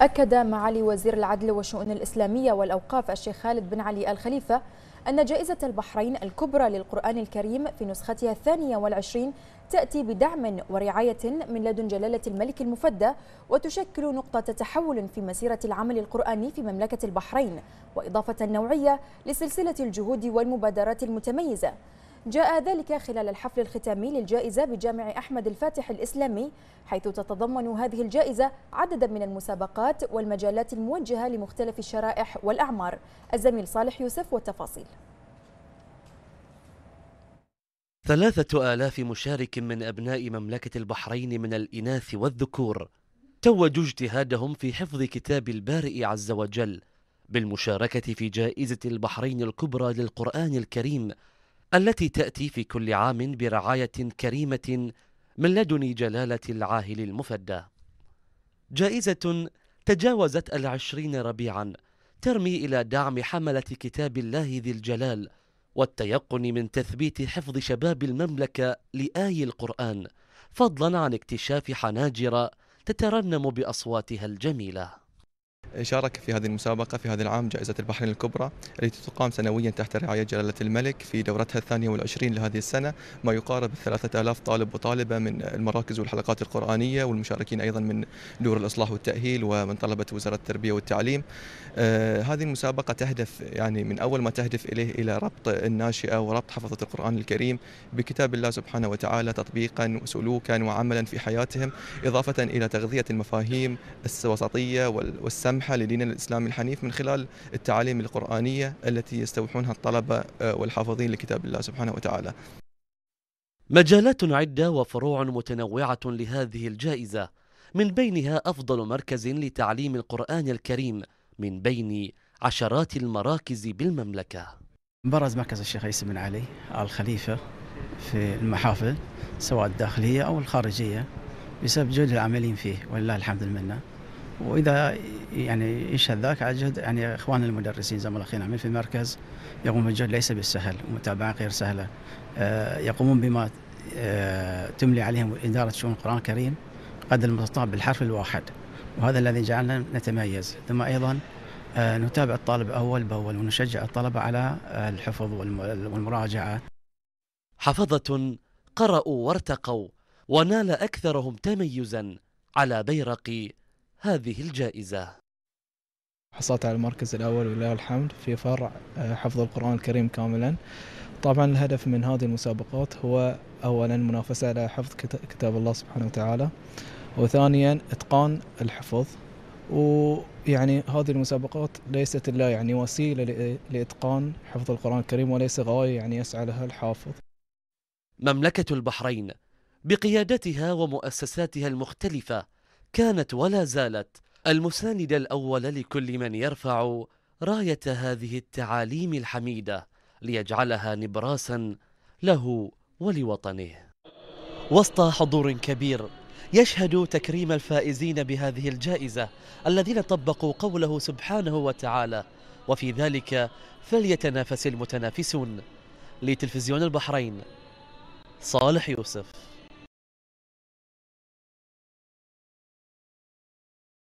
أكد معالي وزير العدل والشؤون الإسلامية والأوقاف الشيخ خالد بن علي الخليفة أن جائزة البحرين الكبرى للقرآن الكريم في نسختها الثانية والعشرين تأتي بدعم ورعاية من لدن جلالة الملك المفدى وتشكل نقطة تحول في مسيرة العمل القرآني في مملكة البحرين وإضافة نوعية لسلسلة الجهود والمبادرات المتميزة جاء ذلك خلال الحفل الختامي للجائزة بجامع أحمد الفاتح الإسلامي حيث تتضمن هذه الجائزة عددا من المسابقات والمجالات الموجهة لمختلف الشرائح والأعمار الزميل صالح يوسف والتفاصيل ثلاثة آلاف مشارك من أبناء مملكة البحرين من الإناث والذكور توجوا اجتهادهم في حفظ كتاب البارئ عز وجل بالمشاركة في جائزة البحرين الكبرى للقرآن الكريم التي تأتي في كل عام برعاية كريمة من لدن جلالة العاهل المفدى جائزة تجاوزت العشرين ربيعا ترمي إلى دعم حملة كتاب الله ذي الجلال والتيقن من تثبيت حفظ شباب المملكة لآي القرآن فضلا عن اكتشاف حناجر تترنم بأصواتها الجميلة شارك في هذه المسابقة في هذا العام جائزة البحرين الكبرى التي تقام سنويا تحت رعاية جلالة الملك في دورتها الثانية والعشرين لهذه السنة ما يقارب الثلاثة آلاف طالب وطالبة من المراكز والحلقات القرآنية والمشاركين أيضا من دور الإصلاح والتأهيل ومن طلبة وزارة التربية والتعليم آه، هذه المسابقة تهدف يعني من أول ما تهدف إليه إلى ربط الناشئة وربط حفظة القرآن الكريم بكتاب الله سبحانه وتعالى تطبيقا وسلوكا وعملا في حياتهم إضافة إلى تغذية المفاهيم الوسطية والسمح الملمحة لدين الإسلام الحنيف من خلال التعاليم القرآنية التي يستوحونها الطلبة آه، والحافظين لكتاب الله سبحانه وتعالى مجالات عدة وفروع متنوعة لهذه الجائزة من بينها أفضل مركز لتعليم القرآن الكريم من بين عشرات المراكز بالمملكة برز مركز الشيخ عيسى بن علي آل خليفة في المحافل سواء الداخلية أو الخارجية بسبب جهد العاملين فيه ولله الحمد المنه واذا يعني يشهد ذاك على جهد يعني اخواننا المدرسين زملاء عمل في المركز يقومون بجهد ليس بالسهل ومتابعه غير سهله آه، يقومون بما آه، تملي عليهم اداره شؤون القران الكريم قدر المستطاع بالحرف الواحد وهذا الذي جعلنا نتميز ثم ايضا آه، نتابع الطالب اول باول ونشجع الطلبه على الحفظ والمراجعه حفظه قرأوا وارتقوا ونال أكثرهم تميزا على بيرق هذه الجائزة حصلت على المركز الأول ولله الحمد في فرع آه، حفظ القرآن الكريم كاملا طبعا الهدف من هذه المسابقات هو أولا منافسة على حفظ كتاب الله سبحانه وتعالى وثانيا إتقان الحفظ ويعني هذه المسابقات ليست إلا يعني وسيلة لإتقان حفظ القرآن الكريم وليس غاية يعني يسعى لها الحافظ مملكة البحرين بقيادتها ومؤسساتها المختلفة كانت ولا زالت المساند الأول لكل من يرفع راية هذه التعاليم الحميدة ليجعلها نبراسا له ولوطنه وسط حضور كبير يشهد تكريم الفائزين بهذه الجائزة الذين طبقوا قوله سبحانه وتعالى وفي ذلك فليتنافس المتنافسون لتلفزيون البحرين صالح يوسف